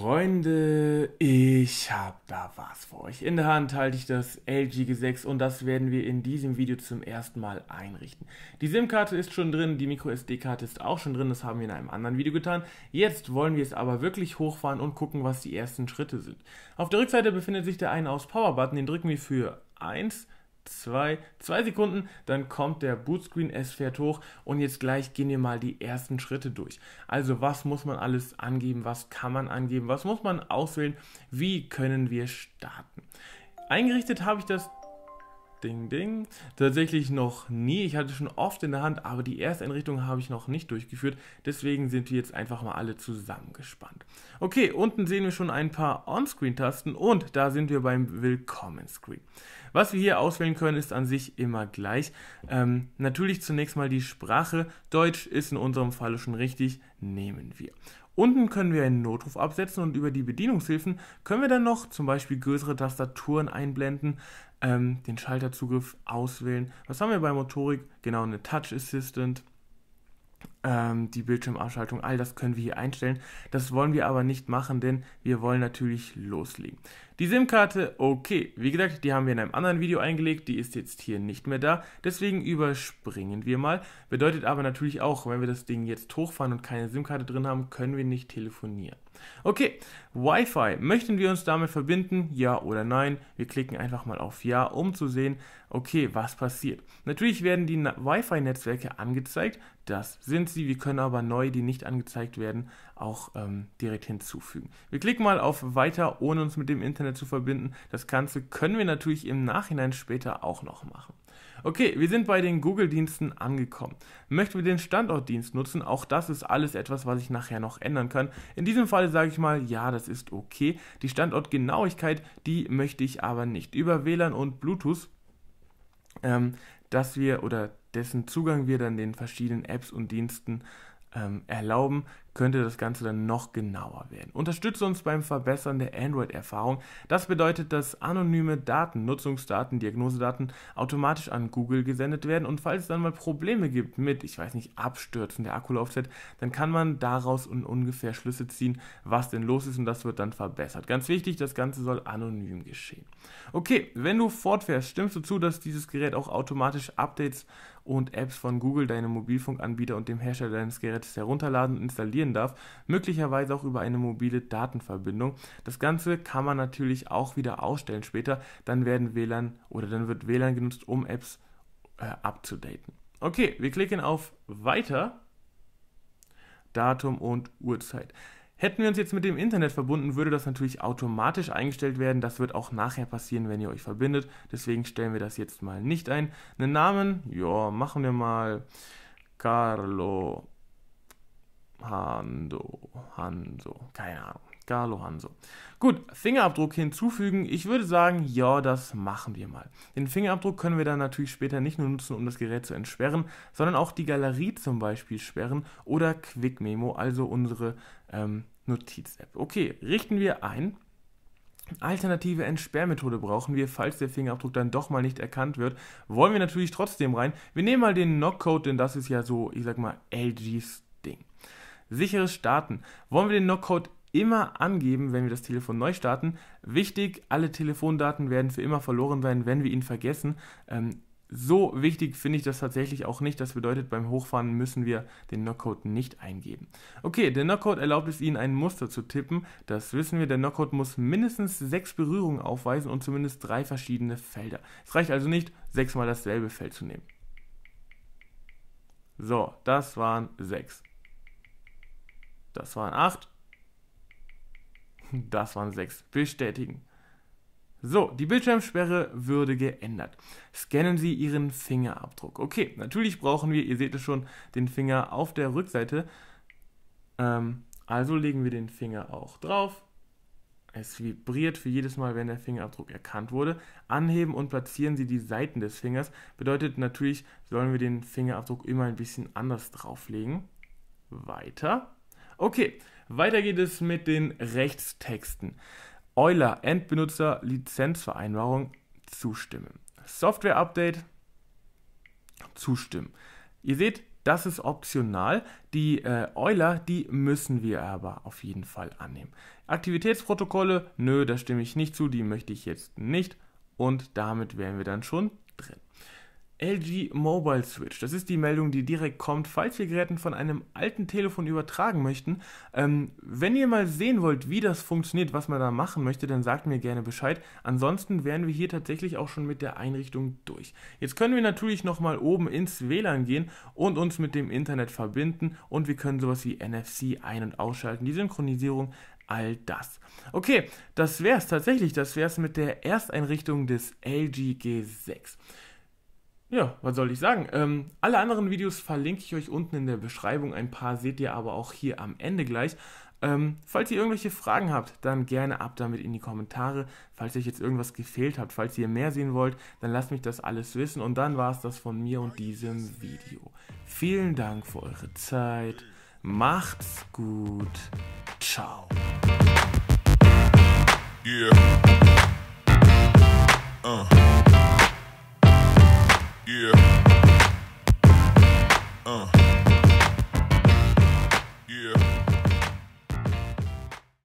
Freunde, ich habe da was für euch. In der Hand halte ich das LG G6 und das werden wir in diesem Video zum ersten Mal einrichten. Die SIM-Karte ist schon drin, die MicroSD-Karte ist auch schon drin, das haben wir in einem anderen Video getan. Jetzt wollen wir es aber wirklich hochfahren und gucken, was die ersten Schritte sind. Auf der Rückseite befindet sich der Ein-Aus-Power-Button, den drücken wir für 1, zwei, zwei Sekunden, dann kommt der Bootscreen, es fährt hoch und jetzt gleich gehen wir mal die ersten Schritte durch. Also was muss man alles angeben, was kann man angeben, was muss man auswählen, wie können wir starten. Eingerichtet habe ich das Ding, ding. Tatsächlich noch nie. Ich hatte schon oft in der Hand, aber die Ersteinrichtung habe ich noch nicht durchgeführt. Deswegen sind wir jetzt einfach mal alle zusammengespannt. Okay, unten sehen wir schon ein paar On-Screen-Tasten und da sind wir beim Willkommen-Screen. Was wir hier auswählen können, ist an sich immer gleich. Ähm, natürlich zunächst mal die Sprache. Deutsch ist in unserem Falle schon richtig. Nehmen wir. Unten können wir einen Notruf absetzen und über die Bedienungshilfen können wir dann noch zum Beispiel größere Tastaturen einblenden, ähm, den Schalterzugriff auswählen. Was haben wir bei Motorik? Genau, eine Touch Assistant, ähm, die Bildschirmausschaltung, all das können wir hier einstellen. Das wollen wir aber nicht machen, denn wir wollen natürlich loslegen. Die SIM-Karte, okay, wie gesagt, die haben wir in einem anderen Video eingelegt, die ist jetzt hier nicht mehr da, deswegen überspringen wir mal. Bedeutet aber natürlich auch, wenn wir das Ding jetzt hochfahren und keine SIM-Karte drin haben, können wir nicht telefonieren. Okay, Wi-Fi. Möchten wir uns damit verbinden? Ja oder nein? Wir klicken einfach mal auf Ja, um zu sehen, okay, was passiert. Natürlich werden die Wi-Fi-Netzwerke angezeigt. Das sind sie. Wir können aber neu, die nicht angezeigt werden, auch ähm, direkt hinzufügen. Wir klicken mal auf Weiter, ohne uns mit dem Internet zu verbinden. Das Ganze können wir natürlich im Nachhinein später auch noch machen. Okay, wir sind bei den Google-Diensten angekommen. Möchten wir den Standortdienst nutzen? Auch das ist alles etwas, was ich nachher noch ändern kann. In diesem Fall sage ich mal, ja, das ist okay. Die Standortgenauigkeit, die möchte ich aber nicht. Über WLAN und Bluetooth, ähm, dass wir oder dessen Zugang wir dann den verschiedenen Apps und Diensten ähm, erlauben, könnte das Ganze dann noch genauer werden. Unterstütze uns beim Verbessern der Android-Erfahrung. Das bedeutet, dass anonyme Daten, Nutzungsdaten, Diagnosedaten automatisch an Google gesendet werden und falls es dann mal Probleme gibt mit, ich weiß nicht, Abstürzen der Akkulaufzeit, dann kann man daraus ungefähr Schlüsse ziehen, was denn los ist und das wird dann verbessert. Ganz wichtig, das Ganze soll anonym geschehen. Okay, wenn du fortfährst, stimmst du zu, dass dieses Gerät auch automatisch Updates und Apps von Google, deinem Mobilfunkanbieter und dem Hersteller deines Gerätes herunterladen und installieren installieren darf, möglicherweise auch über eine mobile Datenverbindung. Das Ganze kann man natürlich auch wieder ausstellen später, dann werden WLAN oder dann wird WLAN genutzt, um Apps äh, abzudaten. Okay, wir klicken auf Weiter, Datum und Uhrzeit. Hätten wir uns jetzt mit dem Internet verbunden, würde das natürlich automatisch eingestellt werden. Das wird auch nachher passieren, wenn ihr euch verbindet. Deswegen stellen wir das jetzt mal nicht ein. Einen Namen, ja, machen wir mal Carlo. Hanzo, Hanso, keine Ahnung. Galo Hanzo. Gut, Fingerabdruck hinzufügen. Ich würde sagen, ja, das machen wir mal. Den Fingerabdruck können wir dann natürlich später nicht nur nutzen, um das Gerät zu entsperren, sondern auch die Galerie zum Beispiel sperren oder Quick Memo, also unsere ähm, Notiz-App. Okay, richten wir ein. Alternative Entsperrmethode brauchen wir, falls der Fingerabdruck dann doch mal nicht erkannt wird. Wollen wir natürlich trotzdem rein. Wir nehmen mal den Knockcode, denn das ist ja so, ich sag mal, LGs Sicheres Starten. Wollen wir den Knockout immer angeben, wenn wir das Telefon neu starten? Wichtig, alle Telefondaten werden für immer verloren sein, wenn wir ihn vergessen. Ähm, so wichtig finde ich das tatsächlich auch nicht. Das bedeutet, beim Hochfahren müssen wir den Knockcode nicht eingeben. Okay, der Knockcode erlaubt es Ihnen, ein Muster zu tippen. Das wissen wir. Der Knockcode muss mindestens sechs Berührungen aufweisen und zumindest drei verschiedene Felder. Es reicht also nicht, sechsmal dasselbe Feld zu nehmen. So, das waren sechs. Das waren 8. Das waren 6. Bestätigen. So, die Bildschirmsperre würde geändert. Scannen Sie Ihren Fingerabdruck. Okay, natürlich brauchen wir, ihr seht es schon, den Finger auf der Rückseite. Ähm, also legen wir den Finger auch drauf. Es vibriert für jedes Mal, wenn der Fingerabdruck erkannt wurde. Anheben und platzieren Sie die Seiten des Fingers. Bedeutet natürlich, sollen wir den Fingerabdruck immer ein bisschen anders drauflegen. Weiter. Okay, weiter geht es mit den Rechtstexten. Euler Endbenutzer Lizenzvereinbarung zustimmen. Software Update zustimmen. Ihr seht, das ist optional. Die äh, Euler, die müssen wir aber auf jeden Fall annehmen. Aktivitätsprotokolle, nö, da stimme ich nicht zu, die möchte ich jetzt nicht. Und damit wären wir dann schon drin. LG Mobile Switch. Das ist die Meldung, die direkt kommt, falls wir Geräten von einem alten Telefon übertragen möchten. Ähm, wenn ihr mal sehen wollt, wie das funktioniert, was man da machen möchte, dann sagt mir gerne Bescheid. Ansonsten wären wir hier tatsächlich auch schon mit der Einrichtung durch. Jetzt können wir natürlich nochmal oben ins WLAN gehen und uns mit dem Internet verbinden und wir können sowas wie NFC ein- und ausschalten, die Synchronisierung, all das. Okay, das wäre es tatsächlich. Das wäre es mit der Ersteinrichtung des LG G6. Ja, was soll ich sagen? Ähm, alle anderen Videos verlinke ich euch unten in der Beschreibung. Ein paar seht ihr aber auch hier am Ende gleich. Ähm, falls ihr irgendwelche Fragen habt, dann gerne ab damit in die Kommentare. Falls euch jetzt irgendwas gefehlt hat, falls ihr mehr sehen wollt, dann lasst mich das alles wissen. Und dann war es das von mir und diesem Video. Vielen Dank für eure Zeit. Macht's gut. Ciao. Yeah.